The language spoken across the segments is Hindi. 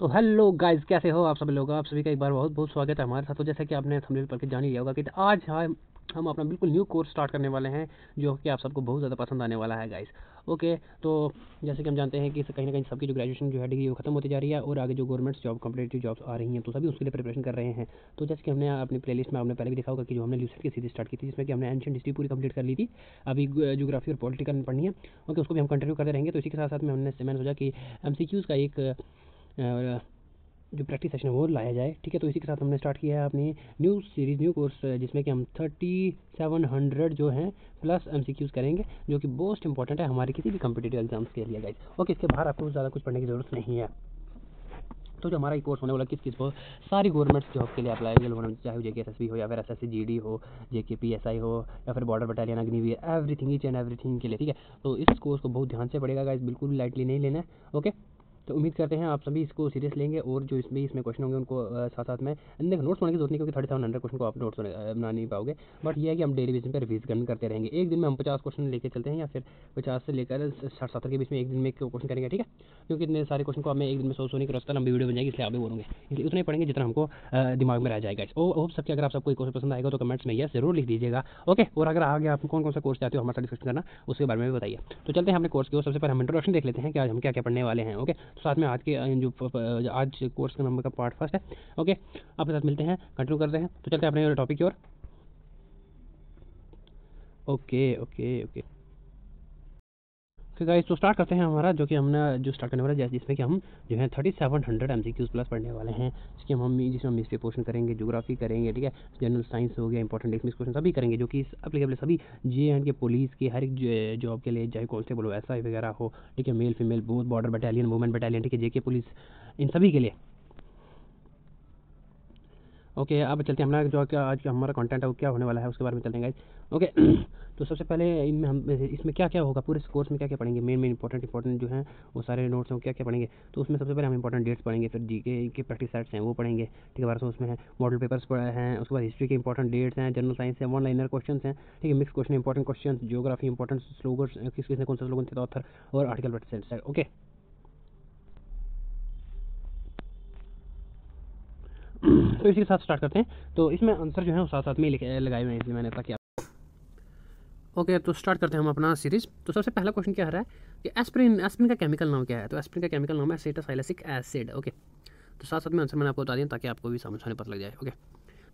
तो हेलो गाइस कैसे हो आप सभी लोग आप सभी का एक बार बहुत बहुत स्वागत है हमारे साथ तो जैसे कि आपने थंबनेल पढ़ के जान लिया होगा कि आज हम हम अपना बिल्कुल न्यू कोर्स स्टार्ट करने वाले हैं जो कि आप सबको बहुत ज़्यादा पसंद आने वाला है गाइस ओके तो जैसे कि हम जानते हैं कि कहीं ना कहीं सबकी जो ग्रेजुएशन जो है डिग्री वो खत्म होती जा रही है और आगे जो गवर्नमेंट्स जॉब कॉम्पिटेटिव जॉब्स आ रही हैं तो सभी उसके लिए प्रिपरेशन कर रहे हैं तो जैसे कि हमने अपनी प्ले में आपने पहले भी दिखा होगा कि जो हमने ल्यूसेंट की सीरीज स्टार्ट की थी जिसमें कि हमने एंशियन हिस्ट्री पूरी कंप्लीट कर ली थी अभी जोग्राफी और पॉलिटिकल पढ़नी है ओके उसको भी हम कंटिन्यू करते रहेंगे तो इसी के साथ साथ में हमने मैंने सोचा कि एम का एक और जो प्रैक्टिस सेशन है वो लाया जाए ठीक है तो इसी के साथ हमने स्टार्ट किया है अपनी न्यू सीरीज़ न्यू कोर्स जिसमें कि हम थर्टी सेवन हंड्रेड जो हैं प्लस एम सी क्यूज़ करेंगे जो कि मोस्ट इंपॉर्टेंट है हमारे किसी भी कम्पिटेटिव एग्जाम्स के लिए गाइज ओके इसके बाहर आपको ज़्यादा कुछ पढ़ने की ज़रूरत नहीं है तो जो हमारा एक कोर्स होने वाला किस किस को सारी गवर्नमेंट जॉब के लिए अप्लाई होना चाहे जे के एस एस बी हो या फिर S S C G D हो J K P S I हो या फिर border battalion Agniveer everything each and everything के लिए ठीक है तो इस कोर्स को बहुत ध्यान से पड़ेगा गाइज बिल्कुल भी लाइटली नहीं लेना है ओके तो उम्मीद करते हैं आप सभी इसको सीरियस लेंगे और जो इसमें इसमें क्वेश्चन होंगे उनको साथ साथ में देखो नोट्स बनाने की जरूरत नहीं क्योंकि थर्टी सेवन हंड्रेड क्वेश्चन को आप नोट्स बना नहीं पाओगे बट ये है कि हम डेली बेसिस पर रिवीज करते रहेंगे एक दिन में हम पचास क्वेश्चन लेकर चलते हैं या फिर पचास से लेकर साठ सत्तर के बीच में एक दिन में क्वेश्चन करेंगे ठीक है क्योंकि इतने सारे क्वेश्चन को हमें एक दिन में सोच सोने की रास्ता लंबी वीडियो बनाएगी इसलिए आप भी बोलेंगे इसलिए उतने पढ़ेंगे जितना हमको दिमाग में रह जाएगा ओ होप सबके अगर आप सबको कोर्स पसंद आएगा तो कमेंट्स में यह जरूर लिख दीजिएगा ओके और अगर आगे आप कौन कौन सा कोर्स चाहते हो हमारे साथ करना उसके बारे में भी बताइए तो चलते हैं अपने कोर्स के सबसे पहले हम इंट्रोडक्शन देख लेते हैं कि आज हम क्या क्या पढ़ने वाले हैं ओके साथ में आज के जो आज कोर्स का नंबर का पार्ट फर्स्ट है ओके आपके साथ मिलते हैं कंटिन्यू करते हैं तो चलते हैं अपने टॉपिक की ओर ओके ओके ओके तो गाइस तो स्टार्ट करते हैं हमारा जो कि हमने जो स्टार्ट करने वाला है जिसमें कि हम जो है thirty seven hundred M C Qs plus पढ़ने वाले हैं जिसके हम हम जिसमें हम हिस्ट्री पोर्शन करेंगे जोग्राफी करेंगे ठीक है जनरल साइंस हो गया इंपॉर्टेंट एक्समिक्स क्वेश्चन सभी करेंगे जो कि अप्लीकेबल सभी जे एंड के पुलिस के हर एक जॉब के लिए चाहे कॉन्स्टेबल हो एस आई वगैरह हो ठीक है male female both border battalion women battalion ठीक है जे के पुलिस इन सभी के लिए ओके अब चलते हैं हमारा जो आज हमारा कंटेंट है वो क्या होने वाला है उसके बारे में चलते हैं ओके तो सबसे पहले इनमें हम इसमें क्या क्या होगा पूरे कोर्स में क्या क्या पढ़ेंगे मेन मेन इंपॉर्टेंट इंपॉर्टेंट जो है वो सारे नोट्स हैं क्या क्या पढ़ेंगे तो उसमें सबसे पहले हम इंपॉर्टेंट डेट्स पढ़ेंगे फिर जी के प्रैक्टिस सेट्स हैं वो पढ़ेंगे ठीक है बारह सौ उसमें मॉडल पेपर्स पढ़े हैं उसके बाद हिस्ट्री के इंपॉर्टेंट डेट्स हैं जनरल साइंस है वन लाइनर क्वेश्चन हैं ठीक है mix question important question geography important slogans किस किसने कौन सा स्लोगन थे ऑथर और आर्टिकल ओके तो इसी के साथ स्टार्ट करते हैं तो इसमें आंसर जो है वो साथ साथ में लगाए हुए हैं इसलिए मैंने ताकि ओके okay, तो स्टार्ट करते हैं हम अपना सीरीज तो सबसे पहला क्वेश्चन क्या आ रहा है कि एस्प्रिन एस्प्रिन का केमिकल नाम क्या है तो एस्प्रिन का केमिकल नाम है सेटासाइलासिक एसिड ओके तो साथ साथ में आंसर मैंने आपको बता दिया ताकि आपको भी समझ आने पता लग जाए okay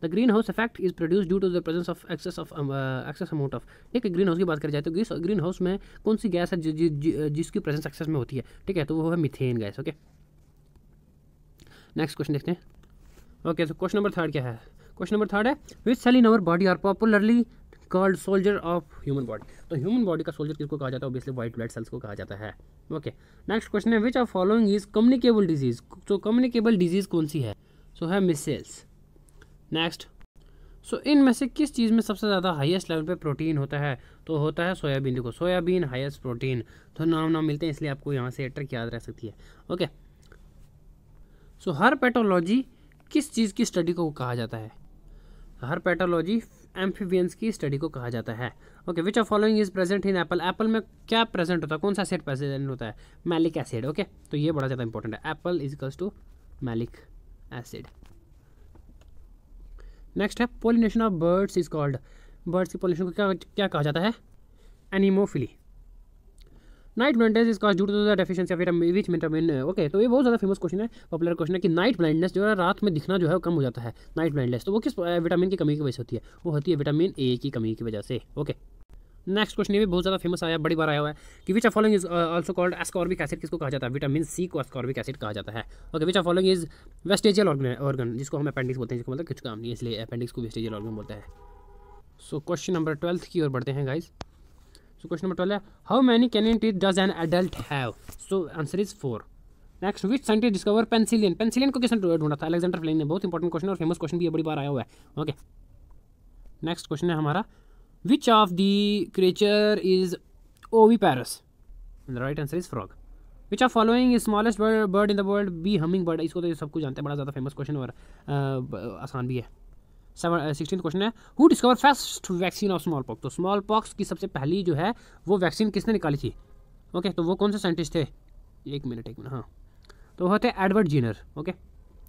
the green house effect is produce due to the presence of excess of excess amount of ठीक है ग्रीन हाउस की बात करी जाए तो ग्रीन हाउस में कौन सी गैस है जि, जि, जि, जिसकी प्रेजेंस एक्सेस में होती है ठीक है तो वो है methane gas okay next question देखते हैं okay so question number third क्या है क्वेश्चन नंबर थर्ड है which cell in our body are popularly called soldier of human body तो ह्यूमन बॉडी का सोल्जर किसको कहा जाता है ओबियसली व्हाइट ब्लड सेल्स को कहा जाता है ओके नेक्स्ट क्वेश्चन है which are following is communicable disease तो कम्युनिकेबल डिजीज कौन सी है सो so, है मिसेल्स नेक्स्ट सो इन में से किस चीज़ में सबसे ज़्यादा हाईएस्ट लेवल पे प्रोटीन होता है तो होता है सोयाबीन देखो सोयाबीन हाईएस्ट प्रोटीन तो नाम नाम मिलते हैं इसलिए आपको यहाँ से ट्रिक याद रह सकती है ओके सो हर पैटोलॉजी किस चीज़ की स्टडी को कहा जाता है हर पैटोलॉजी एम्फीबियंस की स्टडी को कहा जाता है okay which of following is present in apple apple में क्या प्रेजेंट होता है कौन सा एसिड प्रेजेंट होता है मैलिक एसिड ओके तो ये बड़ा ज़्यादा इंपॉर्टेंट है apple is equals to malic acid next है pollination of birds is called birds की पोलिनेशन को क्या क्या कहा जाता है anemophily night blindness is cause due to the deficiency of which vitamin okay तो ये बहुत ज़्यादा फेमस क्वेश्चन है पॉपुलर क्वेश्चन है कि नाइट ब्लाइंडनेस जो है रात में दिखना जो है वो कम हो जाता है नाइट ब्लाइंडनेस तो वो किस विटामिन uh, की कमी की वजह से होती है वो होती है विटामिन ए की कमी की वजह से ओके नेक्स्ट क्वेश्चन ये भी बहुत ज़्यादा फेमस आया बड़ी बार आया हुआ है कि which of following is also called ascorbic acid किसको कहा जाता है विटामिन सी को एस्कॉर्बिक एसिड कहा जाता है okay which of following is vestigial organ जिसको हम अपेंडिक्स बोलते हैं जिसको मतलब कुछ काम नहीं है इसलिए अपेंडिक्स को वेस्टेजियल ऑर्गन बोलते हैं सो क्वेश्चन नंबर ट्वेल्थ की ओर बढ़ते हैं guys question question number 12, how many canine teeth does an adult have so answer is four next which scientist discover penicillin penicillin को किसने ढूंढा था अलेक्जेंडर फ्लेन ने बहुत इंपॉर्टेंट क्वेश्चन और फेमस क्वेश्चन भी बड़ी बार आया हुआ है ओके नेक्स्ट क्वेश्चन है हमारा which of the creature is oviparous the right answer is frog which of following smallest bird in the world B hummingbird इसको तो सब कुछ जानते हैं बड़ा ज़्यादा फेमस क्वेश्चन और आसान भी है सिक्सटीन क्वेश्चन है who discover first vaccine of smallpox तो स्मॉल पॉक्स की सबसे पहली जो है वो वैक्सीन किसने निकाली थी ओके okay, तो वो कौन से साइंटिस्ट थे एक मिनट एक मिनट हाँ तो वह थे Edward Jenner okay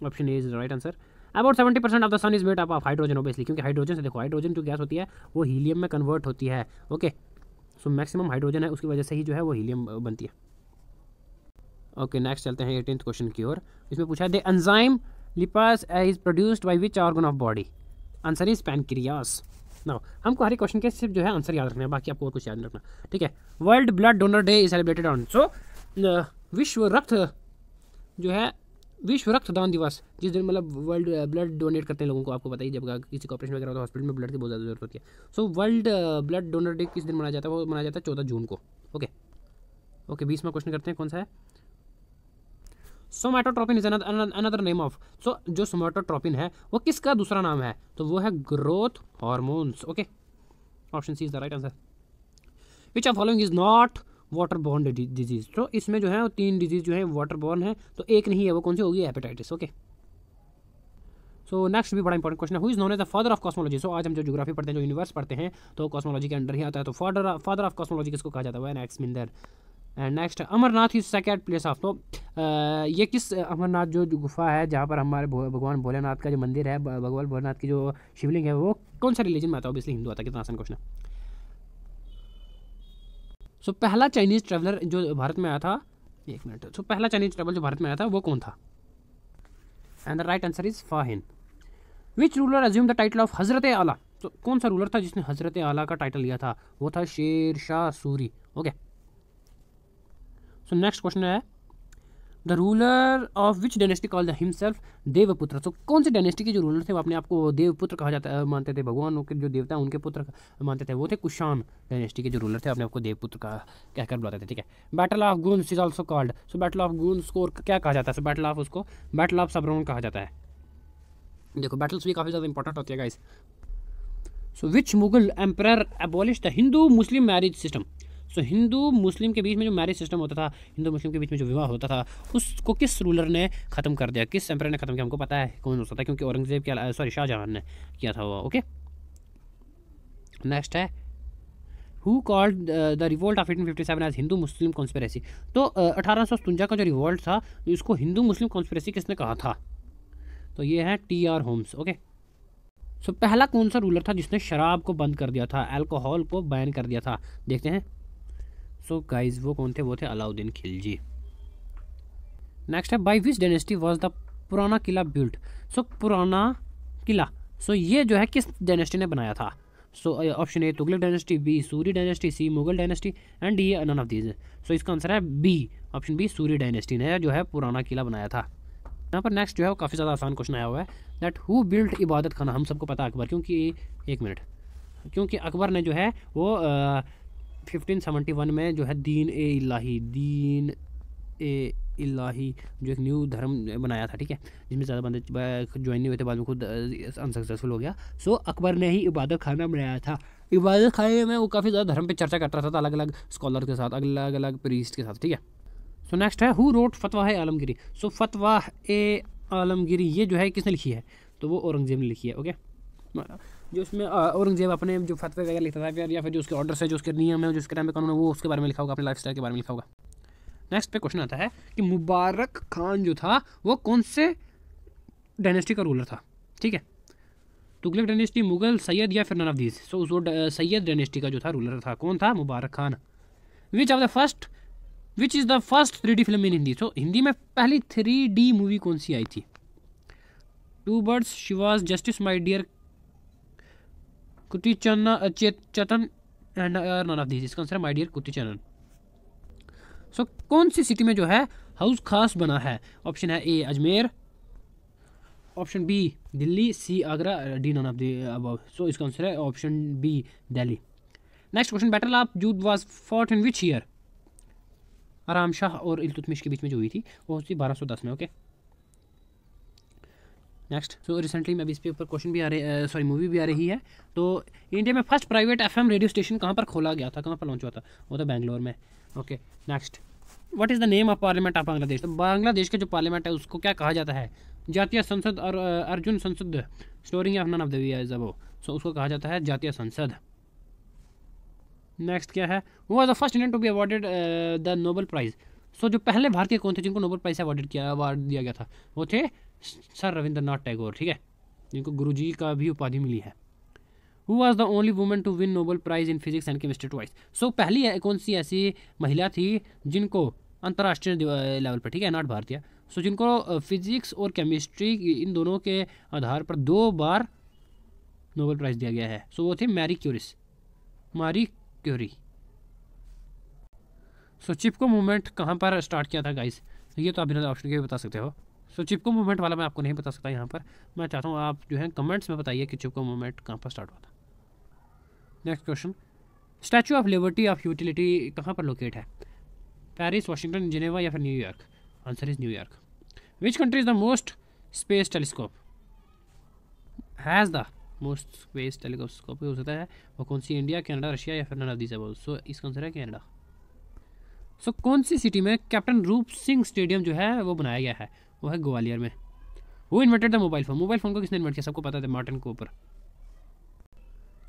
option A is right answer about seventy percent of the sun is made up of hydrogen obviously क्योंकि हाइड्रोजन से देखो हाइड्रोजन जो गैस होती है वो हीलियम में कन्वर्ट होती है ओके सो मैक्सिमम हाइड्रोजन है उसकी वजह से ही जो है वो हीलियम बनती है ओके नेक्स्ट चलते हैं एटीन क्वेश्चन की ओर इसमें पूछा है the enzyme lipase is produced by which organ of body answer is pancreas ना हमको हर क्वेश्चन के सिर्फ जो है आंसर याद रखना है बाकी आपको और कुछ याद रखना ठीक है world blood donor day is celebrated on so विश्व रक्त जो है विश्व रक्तदान दिवस जिस दिन मतलब वर्ल्ड ब्लड डोनेट करते हैं लोगों को आपको बताइए जब किसी को ऑपरेशन वगैरह होता है हॉस्पिटल में ब्लड की बहुत ज़्यादा जरूरत होती है so world blood donor day किस दिन मनाया जाता है वो मनाया जाता है चौदह जून को ओके ओके बीसवा क्वेश्चन करते हैं कौन सा है somatotropin is another name of so जो सोमैटोट्रोपिन है वो किसका दूसरा नाम है तो वो है growth hormones okay option C is the right answer which are following is not water borne disease तो इसमें जो है वो तीन डिजीज जो है वाटर बॉर्न है तो एक नहीं है वो कौन सी होगी हेपेटाइटिस ओके सो नेक्स्ट भी बड़ा इंपॉर्टेंट क्वेश्चन है who is known as the father of cosmology so आज हम जो ज्योग्राफी पढ़ते हैं जो यूनिवर्स पढ़ते हैं तो कॉस्मोलॉजी के अंडर ही आता है तो फादर फादर ऑफ कॉस्मोलॉजी किसको कहा जाता है Anaximander and next Amarnath is second place of तो ये किस अमरनाथ जो गुफा है जहाँ पर हमारे भगवान भोलेनाथ का जो मंदिर है भगवान भोलेनाथ की जो शिवलिंग है वो कौन सा रिलीजन में आता है ओबियसली हिंदू आता है कितना आसान क्वेश्चन सो पहला चाइनीज़ ट्रेवलर जो भारत में आया था एक मिनट सो पहला चाइनीज़ ट्रेवलर जो भारत में आया था वो कौन था and the right answer is Fahien which ruler assume the title of Hazrat Ala तो कौन सा रूलर था जिसने हज़रत आला का टाइटल लिया था वो था Sher Shah Suri okay okay. So next question है the ruler of which dynasty call the himself Devputra so कौन से डायनेस्टी के जो रूलर थे वो अपने आप को देवपुत्र कहा जाता है मानते थे भगवान के जो देवता उनके पुत्र मानते थे वो थे कुशान डायनेस्टी के जो रूलर थे अपने आपको देवपुत्र का कहकर बुलाते थे ठीक है battle of guns is also called so battle of guns को क्या कहा जाता है सो बैटल ऑफ उसको बैटल ऑफ सबरोन कहा जाता है देखो बैटल्स भी काफ़ी ज़्यादा इंपॉर्टेंट होती है guys so which Mughal emperor abolish the Hindu Muslim marriage system so Hindu Muslim के बीच में जो मैरिज सिस्टम होता था हिंदू मुस्लिम के बीच में जो विवाह होता था उसको किस रूलर ने ख़त्म कर दिया किस एम्पर ने ख़त्म किया हमको पता है कौन हो सकता है क्योंकि औरंगज़ेब के सॉरी शाहजहां ने किया था वो ओके नेक्स्ट है who called the revolt of eighteen fifty seven as Hindu Muslim conspiracy तो uh, अठारह सौ सतुंजा का जो रिवोल्ट था इसको हिंदू मुस्लिम कॉन्स्परेसी किसने कहा था तो ये है T R Holmes okay so पहला कौन सा रूलर था जिसने शराब को बंद कर दिया था एल्कोहल को बैन कर दिया था देखते हैं सो गाइज वो कौन थे वो थे अलाउद्दीन खिलजी नेक्स्ट है by which dynasty was the Purana Qila built सो पुराना किला सो so, ये जो है किस डेनेस्टी ने बनाया था so option A Tughlaq dynasty B Suri dynasty C Mughal dynasty and D none of these so इसका आंसर है B option B Suri dynasty ने जो है पुराना किला बनाया था यहाँ पर नेक्स्ट जो है वो काफ़ी ज़्यादा आसान क्वेश्चन आया हुआ है दैट हु बिल्ट इबादत खाना हम सबको पता है अकबर क्योंकि एक मिनट क्योंकि अकबर ने जो है वो 1571 में जो है दीन ए इलाही दीन ए इलाही जो एक न्यू धर्म बनाया था ठीक है जिसमें ज़्यादा बंदे ज्वाइन नहीं हुए थे बाद में खुद अनसक्सेसफुल हो गया सो अकबर ने ही इबादत खाना बनाया था इबादत खाने में वो काफ़ी ज़्यादा धर्म पे चर्चा करता था अलग अलग स्कॉलर के साथ अलग अलग प्रीस्ट के साथ ठीक है सो नेक्स्ट है हु रोट फतवा है आलमगिरी सो फतवा ए आलमगिरी ये जो है किसने लिखी है तो वो औरंगज़ेब ने लिखी है ओके जो उसमें औरंगजेब अपने जो फतवे वगैरह लिखता था या फिर जो उसके ऑर्डर्स है जो उसके नियम है जो उसके टाइम कानून है वो उसके बारे में लिखा होगा अपने लाइफ के बारे में लिखा होगा नेक्स्ट पे क्वेश्चन आता है कि मुबारक खान जो था वो कौन से डायनेस्टी का रूलर था ठीक है तुगलक डायनेस्टी मुगल सैयद या फिर नन ऑफ दीज सो वो सैयद डायनेस्टी का जो था रूलर था कौन था Mubarak Khan which of the first which is the first three D film in Hindi so Hindi में पहली थ्री डी मूवी कौन सी आई थी two birds she was justice my dear Kutichana, Chetan and none of this इसका आंसर है माई डियर कुतिचनन सो कौन सी सिटी में जो है हाउस खास बना है ऑप्शन है A Ajmer option B Delhi C Agra D none of the अब सो इसका आंसर है option B Delhi next question battle of जूद was fought in which year Aram Shah और इलतुतमिश के बीच में जो हुई थी वो थी बारह सौ दस में okay okay? Next so recently मैं अभी इस पर क्वेश्चन भी आ रहे सॉरी मूवी भी आ रही है तो इंडिया में first private F radio station कहाँ पर खोला गया था कहाँ पर लॉन्च हुआ था वो था बैंगलोर में okay next what is the name of parliament of Bangladesh तो बांग्लादेश का जो पार्लियामेंट है उसको क्या कहा जाता है जातीय संसद और अर्जुन संसद Storting of none of the so उसको कहा जाता है जातीय संसद नेक्स्ट क्या है वो as the first Indian to be awarded the Nobel prize so जो पहले भारतीय कौन थे जिनको नोबल प्राइज़ अवार्डेड किया अवार्ड दिया गया था वो थे सर रविंद्रनाथ टैगोर ठीक है जिनको गुरु जी का भी उपाधि मिली है who was the only women to win Nobel prize in physics and chemistry twice so पहली कौन सी ऐसी महिला थी जिनको अंतर्राष्ट्रीय लेवल पर ठीक है नॉट भारतीय सो जिनको फिजिक्स और केमिस्ट्री इन दोनों के आधार पर दो बार नोबल प्राइज़ दिया गया है सो so, वो थे Marie Curies Marie Curie so so, Chipko movement कहाँ पर स्टार्ट किया था गाइस ये तो आप बिना ऑप्शन के बता सकते हो सो चिपको मूवमेंट वाला मैं आपको नहीं बता सकता यहाँ पर मैं चाहता हूँ आप जो है कमेंट्स में बताइए कि चिपको मूवमेंट कहाँ पर स्टार्ट हुआ था next question Statue of Liberty of utility कहाँ पर लोकेट है पेरिस वाशिंगटन जिनेवा या फिर New York answer is New York which country is the most space telescope has the most space telescope हो सकता है वो कौन सी इंडिया कनाडा रशिया या फिर none of this about so इसका आंसर है कनाडा सो so, कौन सी सिटी में कैप्टन रूप सिंह स्टेडियम जो है वो बनाया गया है वो है ग्वालियर में वो इन्वर्टेड था मोबाइल फ़ोन मोबाइल फ़ोन को किसने इन्वर्ट किया सबको पता था मार्टिन ऊपर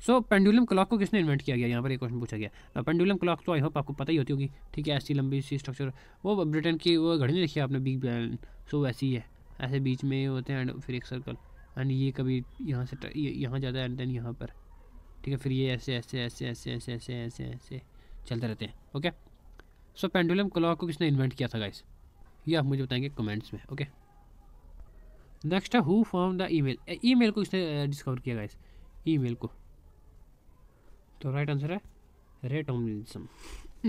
सो so, पेंडुलम क्लॉक को किसने इन्वेंट किया गया यहाँ पर एक क्वेश्चन पूछा गया पेंडुलम क्लॉक तो आई होप आपको पता ही होती होगी ठीक है ऐसी लंबी सी स्ट्रक्चर वो ब्रिटेन की वो घड़ी नहीं देखी आपने बिग बैन सो वैसी है ऐसे बीच में होते हैं एंड फिर एक सर्कल एंड ये कभी यहाँ से यहाँ जाता है एंड देन यहाँ पर ठीक है फिर ये ऐसे ऐसे ऐसे ऐसे ऐसे ऐसे ऐसे ऐसे चलते रहते हैं ओके सो पेंडुलम क्लॉक को किसने इन्वेंट किया था गाइस ये आप मुझे बताएंगे कमेंट्स में ओके नेक्स्ट है who form the email email को इसने डिस्कवर किया ई ईमेल को तो राइट आंसर है रे टॉमलिनसन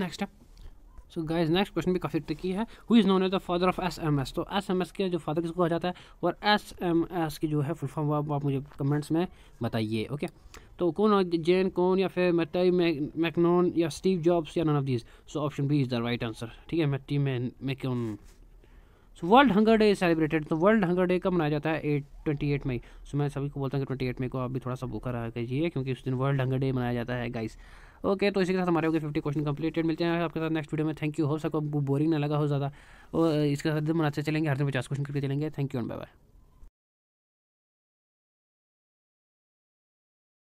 नेक्स्ट है सो गाइज नेक्स्ट क्वेश्चन भी काफ़ी ट्रिकी है who is known as the father of S M S तो एस एम एस के जो फादर किसको कहा जाता है और एस एम एस की जो है फुल फॉर्म आप, आप मुझे कमेंट्स में बताइए ओके तो कौन जेन कौन या फिर मेटाई मैकनोन या स्टीव जॉब्स या none of these so option B is the right answer ठीक है मेटी में so world hunger day celebrated तो वर्ल्ड हंगर डे कब मनाया जाता है at twenty eight May so मैं सभी को बोलता हूँ कि ट्वेंटी एट मई को आप भी थोड़ा सा भूखा रहा कीजिए क्योंकि उस दिन वर्ल्ड हंगर डे मनाया जाता है गाइस ओके तो इसी के साथ हमारे हो गए फिफ्टी क्वेश्चन कंप्लीटेड मिलते हैं आपके साथ नेक्स्ट वीडियो में थैंक यू हो सको बोरिंग ना लगा हो ज़्यादा और इसके साथ मनाते चलेंगे हर दिन पचास क्वेश्चन करके चलेंगे thank you and bye bye